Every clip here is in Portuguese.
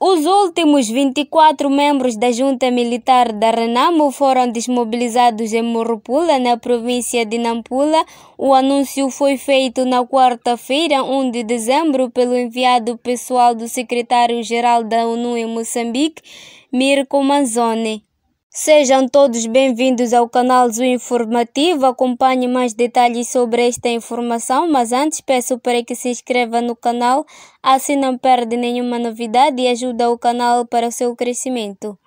Os últimos 24 membros da junta militar da Renamo foram desmobilizados em Morropula, na província de Nampula. O anúncio foi feito na quarta-feira, 1 de dezembro, pelo enviado pessoal do secretário-geral da ONU em Moçambique, Mirko Manzoni. Sejam todos bem-vindos ao canal Zoo Informativo. Acompanhe mais detalhes sobre esta informação, mas antes peço para que se inscreva no canal, assim não perde nenhuma novidade e ajuda o canal para o seu crescimento.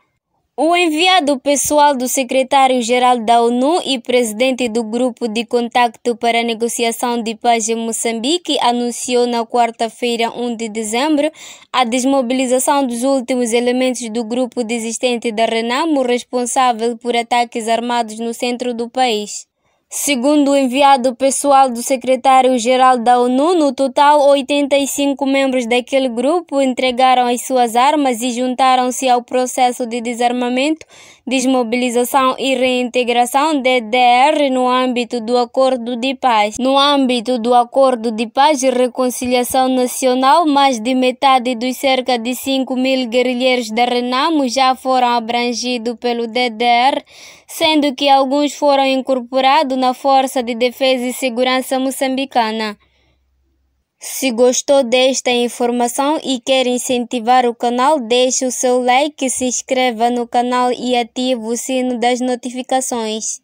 O enviado pessoal do secretário-geral da ONU e presidente do Grupo de Contacto para a Negociação de Paz em Moçambique anunciou na quarta-feira, 1 de dezembro, a desmobilização dos últimos elementos do grupo desistente da RENAMO responsável por ataques armados no centro do país. Segundo o enviado pessoal do secretário-geral da ONU, no total 85 membros daquele grupo entregaram as suas armas e juntaram-se ao processo de desarmamento, desmobilização e reintegração (DDR) no âmbito do Acordo de Paz. No âmbito do Acordo de Paz e Reconciliação Nacional, mais de metade dos cerca de 5 mil guerrilheiros da Renamo já foram abrangidos pelo DDR sendo que alguns foram incorporados na Força de Defesa e Segurança Moçambicana. Se gostou desta informação e quer incentivar o canal, deixe o seu like, se inscreva no canal e ative o sino das notificações.